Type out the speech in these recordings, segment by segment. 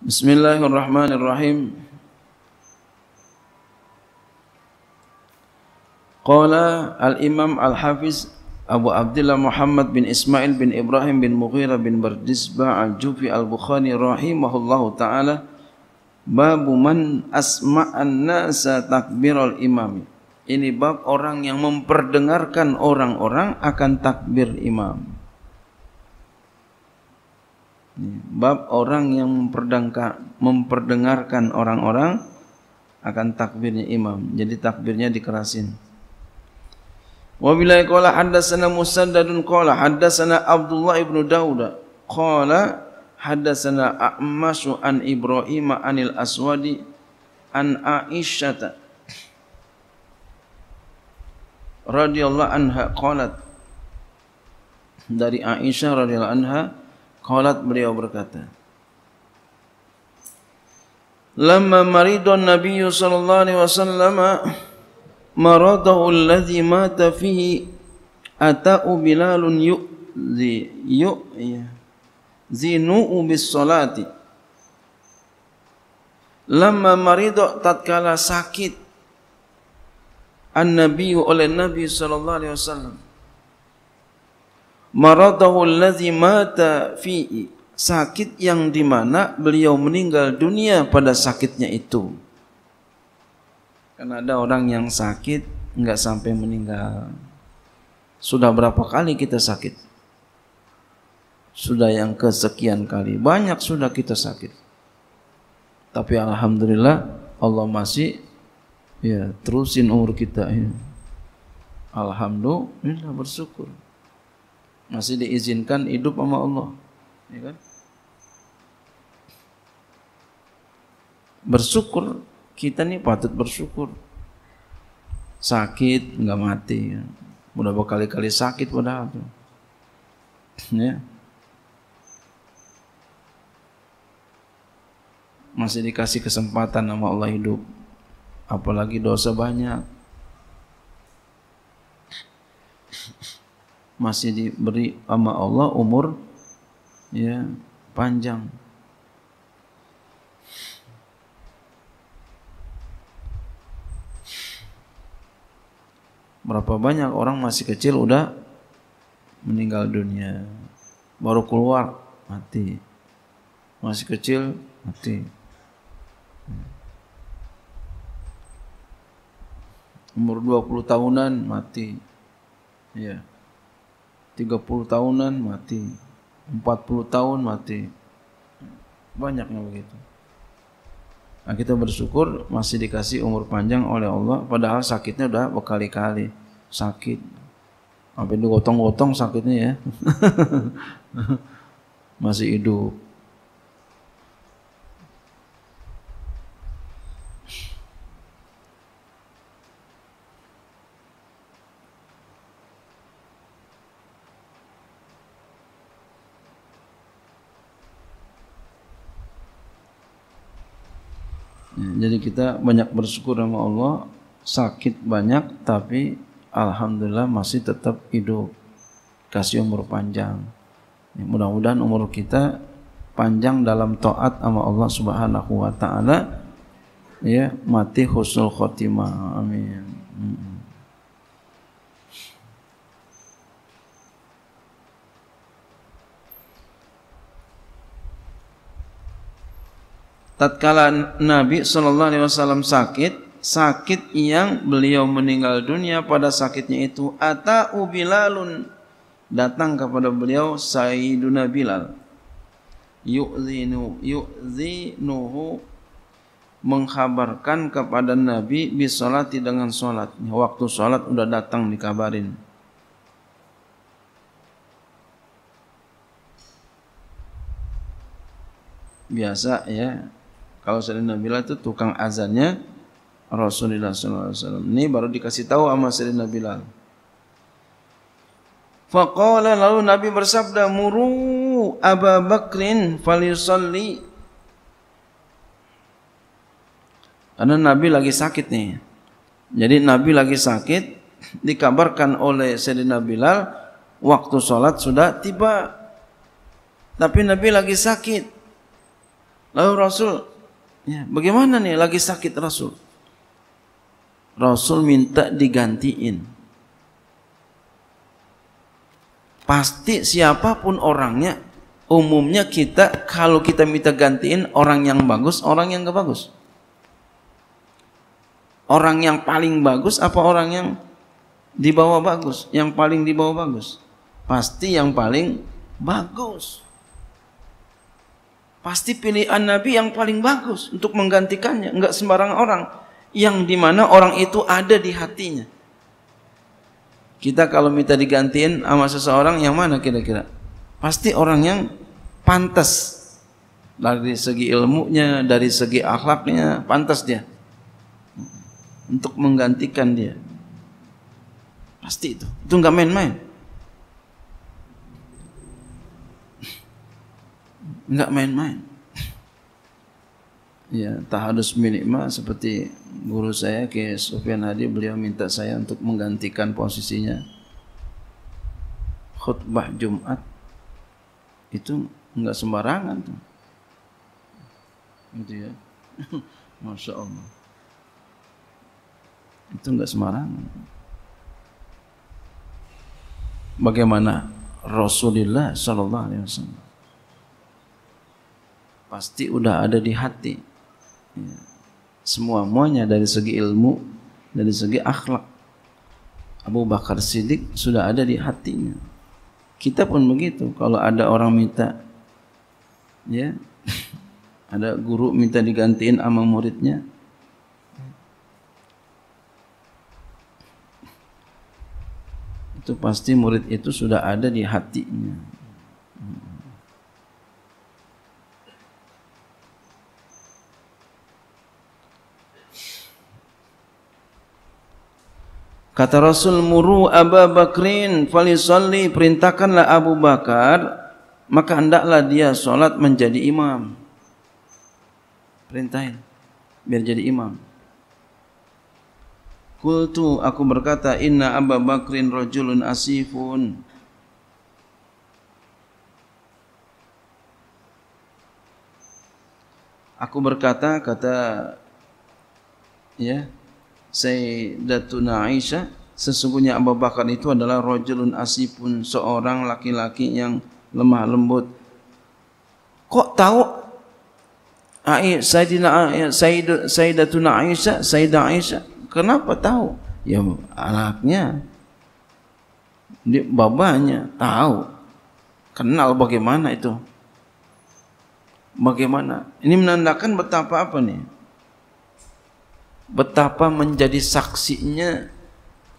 Bismillahirrahmanirrahim. Qala al-Imam al-Hafiz Abu Abdullah Muhammad bin Ismail bin Ibrahim bin Mughira bin Bardisba al-Jufi al-Bukhani rahimahullahu ta'ala Babu man asma'an nasa takbir al-imam Ini bab orang yang memperdengarkan orang-orang akan takbir imam Bab orang yang memperdengarkan orang-orang akan takbirnya imam. Jadi takbirnya dikerasin. Wa bilai qala haddatsana Musaddadun qala haddatsana Abdullah ibn Dauda qala haddatsana Ammasu an Ibrahim anil Aswadi an Aisyah radhiyallahu anha qalat dari Aisyah radhiyallahu anha Qalat beliau berkata. Lama maridun Nabi sallallahu alaihi wasallam maradahu alladhi mata fihi ata'u bilalun yu'zi yu'ya zinu'u bis salati lama marido tatkala sakit an nabiyu oleh nabi sallallahu alaihi wasallam maradahu allazi mata fi sakit yang di mana beliau meninggal dunia pada sakitnya itu karena ada orang yang sakit enggak sampai meninggal sudah berapa kali kita sakit sudah yang kesekian kali banyak sudah kita sakit tapi alhamdulillah Allah masih ya terusin umur kita ini ya. alhamdulillah bersyukur masih diizinkan hidup sama Allah. Ya kan? Bersyukur kita nih patut bersyukur. Sakit nggak mati, ya. udah berkali-kali sakit padahal tuh. Ya. Masih dikasih kesempatan sama Allah hidup. Apalagi dosa banyak. masih diberi sama Allah umur ya panjang berapa banyak orang masih kecil udah meninggal dunia baru keluar mati masih kecil mati umur 20 tahunan mati ya yeah. 30 tahunan mati, 40 tahun mati. Banyaknya begitu. Nah, kita bersyukur masih dikasih umur panjang oleh Allah padahal sakitnya udah berkali-kali sakit. Sampai digotong-gotong sakitnya ya. masih hidup. kita banyak bersyukur sama Allah sakit banyak tapi alhamdulillah masih tetap hidup kasih umur panjang ya, mudah-mudahan umur kita panjang dalam taat sama Allah Subhanahu wa taala ya mati husnul khotimah amin hmm. tatkala Nabi sallallahu alaihi wasallam sakit sakit yang beliau meninggal dunia pada sakitnya itu ata ubilalun datang kepada beliau sayyiduna bilal yu'zinu yu'zinuhu mengkhabarkan kepada Nabi bisolati dengan solat. Waktu solat sudah datang dikabarin. Biasa ya, kalau Sayyidina Bilal itu tukang azannya Rasulullah SAW. Ini baru dikasih tahu sama Sayyidina Bilal. Faqala lalu Nabi bersabda muru Aba Bakrin falisalli. Karena Nabi lagi sakit nih. Jadi Nabi lagi sakit dikabarkan oleh Sayyidina Bilal waktu salat sudah tiba. Tapi Nabi lagi sakit. Lalu Rasul Ya, bagaimana nih lagi sakit Rasul? Rasul minta digantiin. Pasti siapapun orangnya, umumnya kita kalau kita minta gantiin orang yang bagus, orang yang gak bagus. Orang yang paling bagus apa orang yang dibawa bagus? Yang paling dibawa bagus. Pasti yang paling bagus. Pasti pilihan Nabi yang paling bagus untuk menggantikannya. Enggak sembarang orang. Yang dimana orang itu ada di hatinya. Kita kalau minta digantiin sama seseorang yang mana kira-kira? Pasti orang yang pantas. Dari segi ilmunya, dari segi akhlaknya, pantas dia. Untuk menggantikan dia. Pasti itu. Itu enggak main-main. Enggak main-main. Ya, tak harus minimal seperti guru saya ke Sufyan Hadi beliau minta saya untuk menggantikan posisinya. Khutbah Jumat itu enggak sembarangan tuh. Gitu ya. Masya Allah. Itu enggak sembarangan. Bagaimana Rasulullah Sallallahu Alaihi Wasallam pasti udah ada di hati ya. semua muanya dari segi ilmu dari segi akhlak Abu Bakar Siddiq sudah ada di hatinya kita pun begitu kalau ada orang minta ya ada guru minta digantiin sama muridnya itu pasti murid itu sudah ada di hatinya Kata Rasul Muru Abu Bakrin Fali Falisalli perintahkanlah Abu Bakar maka hendaklah dia solat menjadi imam. Perintahin biar jadi imam. Kul tu aku berkata inna Abu Bakrin rojulun asifun. Aku berkata kata ya yeah. Sayyidatuna Aisyah sesungguhnya Abu Bakar itu adalah rajulun asipun seorang laki-laki yang lemah lembut kok tahu Sayyidina eh, Sayyidatuna Aisyah Sayyidah Aisyah kenapa tahu ya anaknya babanya tahu kenal bagaimana itu bagaimana ini menandakan betapa apa nih betapa menjadi saksinya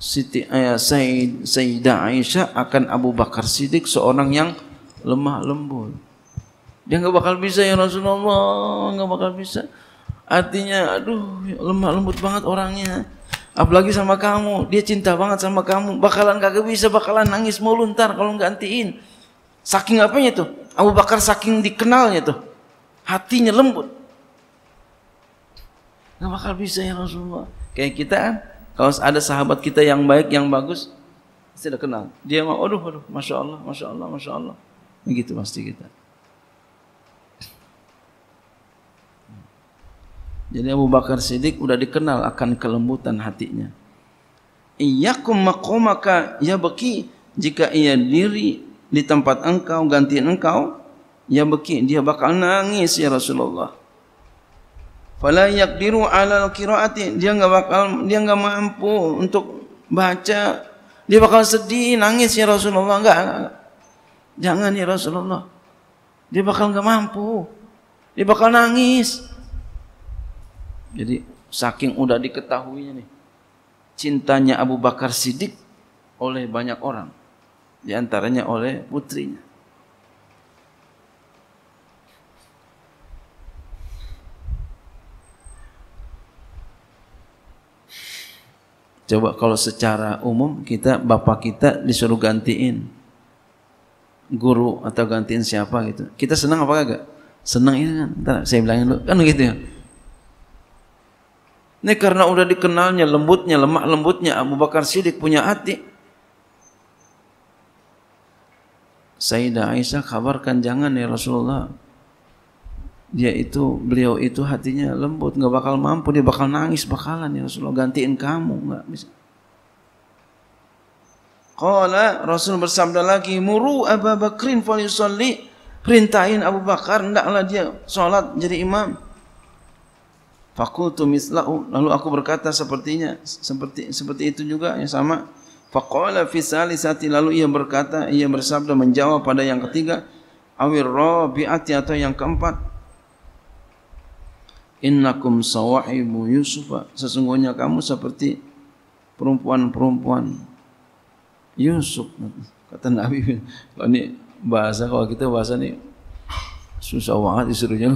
Siti eh, Said, Sayyidah Aisyah akan Abu Bakar Siddiq seorang yang lemah lembut. Dia nggak bakal bisa ya Rasulullah, nggak bakal bisa. Artinya, aduh lemah lembut banget orangnya. Apalagi sama kamu, dia cinta banget sama kamu. Bakalan kagak bisa, bakalan nangis mulu luntar kalau gantiin. Saking apanya tuh? Abu Bakar saking dikenalnya tuh. Hatinya lembut. Tidak bakal bisa ya Rasulullah. Kayak kita kan, kalau ada sahabat kita yang baik, yang bagus, pasti dah kenal. Dia mau, aduh, aduh, Masya Allah, Masya Allah, Masya Allah. Begitu pasti kita. Jadi Abu Bakar Siddiq sudah dikenal akan kelembutan hatinya. Iyakum maqomaka ya beki jika ia diri di tempat engkau gantiin engkau ya beki dia bakal nangis ya Rasulullah fala yaqdiru alal kiraati dia enggak bakal dia enggak mampu untuk baca dia bakal sedih nangis ya Rasulullah enggak, enggak, enggak. jangan ya Rasulullah dia bakal enggak mampu dia bakal nangis jadi saking udah diketahuinya nih cintanya Abu Bakar Siddiq oleh banyak orang di antaranya oleh putrinya Coba kalau secara umum kita bapak kita disuruh gantiin guru atau gantiin siapa gitu. Kita senang apa kagak? Senang ya kan? Entar saya bilangin dulu. Kan gitu ya. Ini karena udah dikenalnya lembutnya, lemak lembutnya Abu Bakar Siddiq punya hati. Sayyidah Aisyah kabarkan jangan ya Rasulullah dia itu beliau itu hatinya lembut nggak bakal mampu dia bakal nangis bakalan ya Rasulullah gantiin kamu nggak bisa Kala Rasul bersabda lagi muru Abu Bakrin fal perintahin Abu Bakar ndaklah dia sholat jadi imam Fakultu mislahu lalu aku berkata sepertinya seperti seperti itu juga yang sama Faqala fisali salisati lalu ia berkata ia bersabda menjawab pada yang ketiga awir robiati atau yang keempat innakum sawahibu Yusuf sesungguhnya kamu seperti perempuan-perempuan Yusuf kata Nabi kalau ini bahasa kalau kita bahasa ini susah banget disuruhnya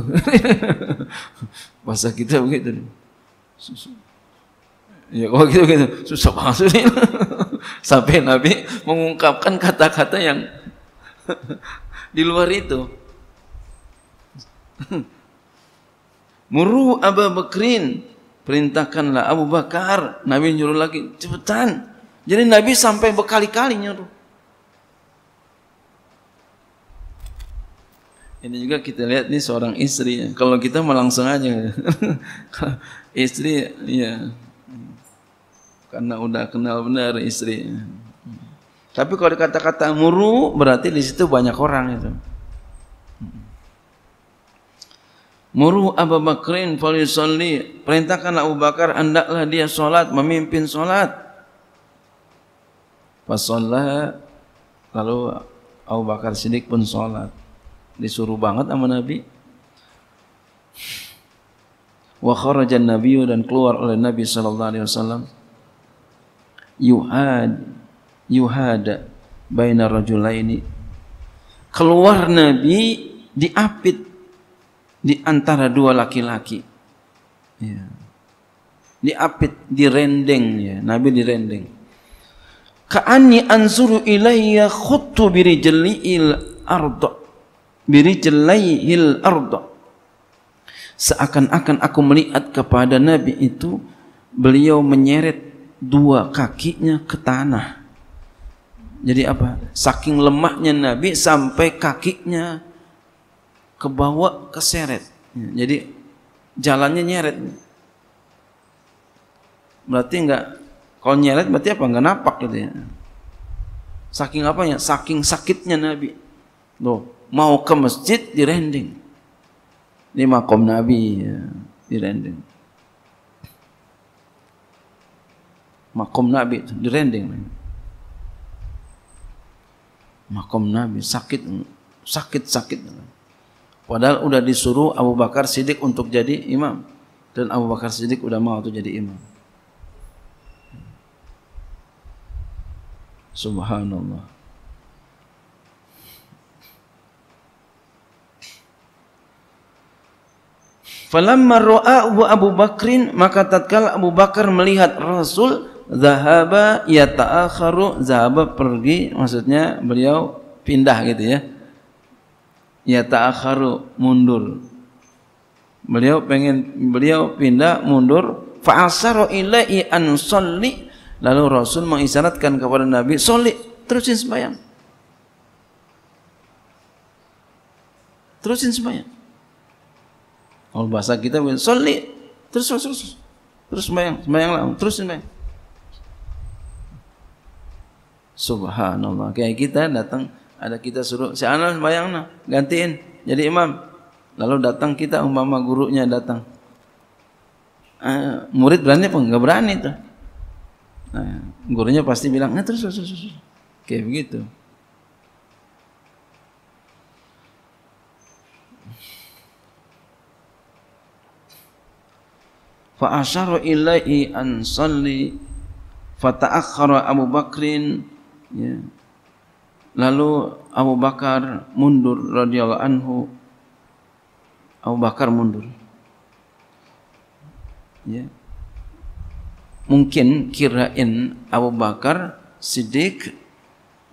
bahasa kita begitu susah. ya kalau kita begitu susah banget susah. sampai Nabi mengungkapkan kata-kata yang di luar itu Muru Abu Bakrin perintahkanlah Abu Bakar. Nabi nyuruh lagi cepetan. Jadi Nabi sampai berkali-kali nyuruh. Ini juga kita lihat nih seorang istri. Kalau kita melangsung aja, istri ya karena udah kenal benar istri. Tapi kalau kata-kata muru berarti di situ banyak orang itu. Muru Abu Bakrin falisalli perintahkan Abu Bakar hendaklah dia solat memimpin solat. Pas solat lalu Abu Bakar Siddiq pun solat disuruh banget sama Nabi. Wa kharajan nabiyyu dan keluar oleh Nabi sallallahu alaihi wasallam yuhad yuhada baina rajulaini keluar nabi diapit di antara dua laki-laki. Ya. Diapit, direndeng. Ya. Nabi direndeng. Ka'anni anzuru ilayya khuttu biri jeli'il arda. Biri jeli'il arda. Seakan-akan aku melihat kepada Nabi itu, beliau menyeret dua kakinya ke tanah. Jadi apa? Saking lemahnya Nabi sampai kakinya kebawa keseret hmm. jadi jalannya nyeret berarti enggak kalau nyeret berarti apa enggak napak gitu ya saking apa ya saking sakitnya nabi loh mau ke masjid dirending di makom nabi ya. dirending makom nabi dirending makom nabi sakit sakit sakit Padahal sudah disuruh Abu Bakar Siddiq untuk jadi imam. Dan Abu Bakar Siddiq sudah mau untuk jadi imam. Subhanallah. Falamma ru'a Abu Bakrin maka tatkala Abu Bakar melihat Rasul zahaba yata'akharu zahaba pergi maksudnya beliau pindah gitu ya ya ta'akharu mundur beliau pengen beliau pindah mundur fa'asaru ilai an sholli lalu rasul mengisyaratkan kepada nabi sholli terusin sembahyang terusin sembahyang kalau bahasa kita bilang sholli terus terus terus terus sembahyang sembahyanglah terus sembahyang Subhanallah. Kayak kita datang ada kita suruh si Anas bayangna gantiin jadi imam lalu datang kita umpama gurunya datang uh, murid berani pun enggak berani tu nah, eh, gurunya pasti bilang eh, terus terus terus kayak begitu fa asharu ilai an salli fa ta'akhkhara Abu Bakrin ya Lalu Abu Bakar mundur radhiyallahu anhu. Abu Bakar mundur. Ya. Mungkin kirain Abu Bakar Siddiq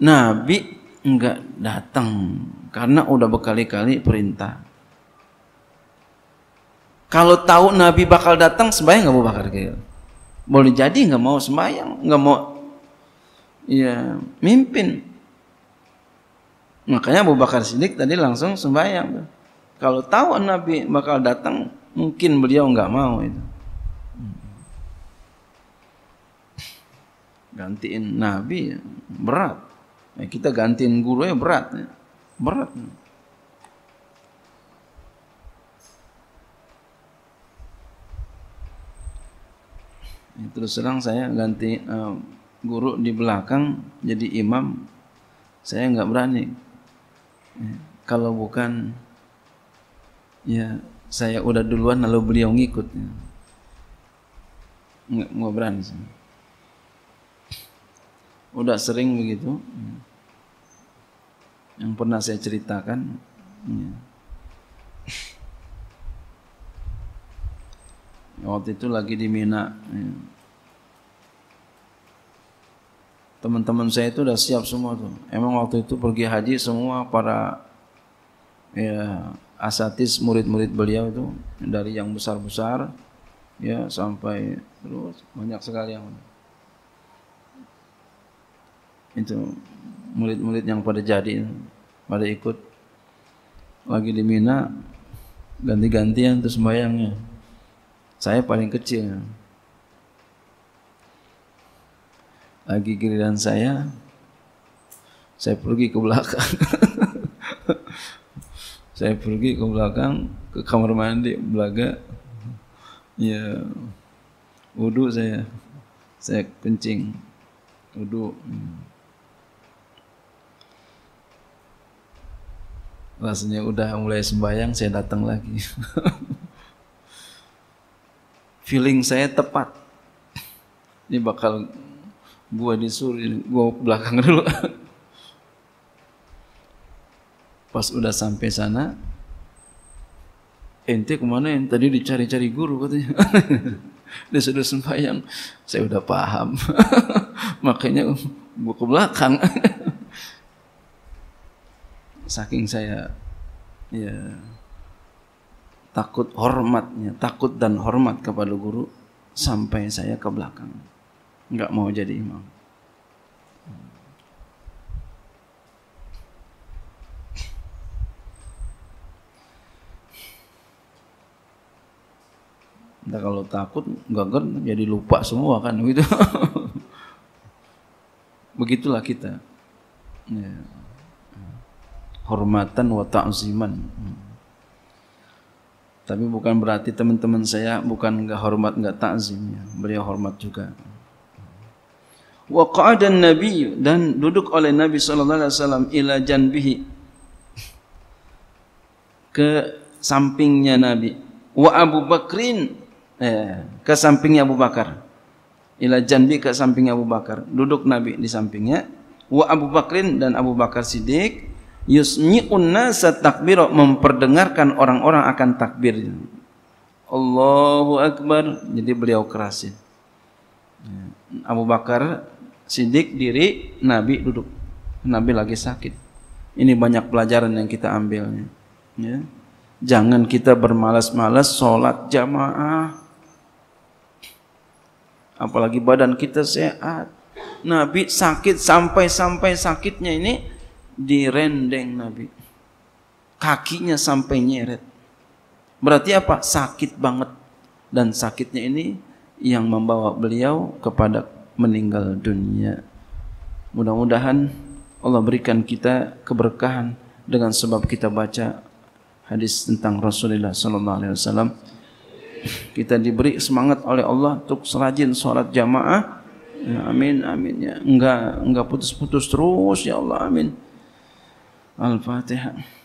Nabi enggak datang karena udah berkali-kali perintah. Kalau tahu Nabi bakal datang sembahyang Abu Bakar kayak boleh jadi enggak mau sembahyang, enggak mau ya mimpin. Makanya Abu Bakar Siddiq tadi langsung sembahyang. Kalau tahu Nabi bakal datang, mungkin beliau enggak mau itu. Gantiin Nabi berat. Ya, kita gantiin guru ya berat. Ya, berat. Ya, terus terang saya ganti uh, guru di belakang jadi imam saya enggak berani kalau bukan ya saya udah duluan lalu beliau ngikut. Ya. Nggak, nggak berani. sih. Udah sering begitu. Ya. Yang pernah saya ceritakan. Ya. Waktu itu lagi di Mina. Ya teman-teman saya itu sudah siap semua tuh. Emang waktu itu pergi haji semua para ya, asatis murid-murid beliau itu dari yang besar-besar ya sampai terus banyak sekali yang itu murid-murid yang pada jadi pada ikut lagi di Mina ganti-gantian terus sembahyangnya saya paling kecil ya. lagi giliran saya saya pergi ke belakang saya pergi ke belakang ke kamar mandi belaga ya wudu saya saya kencing wudu rasanya udah mulai sembahyang saya datang lagi feeling saya tepat ini bakal Gua disuruh, gua belakang dulu. Pas udah sampai sana, ente kemana yang tadi dicari-cari guru katanya. Dia sudah sembahyang, saya udah paham. Makanya gua ke belakang. Saking saya ya takut hormatnya, takut dan hormat kepada guru sampai saya ke belakang nggak mau jadi imam. Nah, kalau takut nggak kan jadi lupa semua kan gitu. Begitulah kita. Ya. Hormatan wa ta'ziman. Tapi bukan berarti teman-teman saya bukan nggak hormat nggak takzim ya. Beliau hormat juga. wa qa'ada an-nabi dan duduk oleh nabi sallallahu alaihi wasallam ila janbihi ke sampingnya nabi wa abu bakrin eh, ke sampingnya abu bakar ila janbi ke sampingnya abu bakar duduk nabi di sampingnya wa abu bakrin dan abu bakar siddiq yusmi'un nasa takbir memperdengarkan orang-orang akan takbir Allahu akbar jadi beliau kerasin ya. Abu Bakar sidik diri Nabi duduk. Nabi lagi sakit. Ini banyak pelajaran yang kita ambil Ya. Jangan kita bermalas-malas sholat jamaah. Apalagi badan kita sehat. Nabi sakit sampai-sampai sakitnya ini direndeng Nabi. Kakinya sampai nyeret. Berarti apa? Sakit banget. Dan sakitnya ini yang membawa beliau kepada meninggal dunia. Mudah-mudahan Allah berikan kita keberkahan dengan sebab kita baca hadis tentang Rasulullah sallallahu alaihi wasallam. Kita diberi semangat oleh Allah untuk serajin salat jamaah. Ya, amin amin ya. Enggak enggak putus-putus terus ya Allah amin. Al-Fatihah.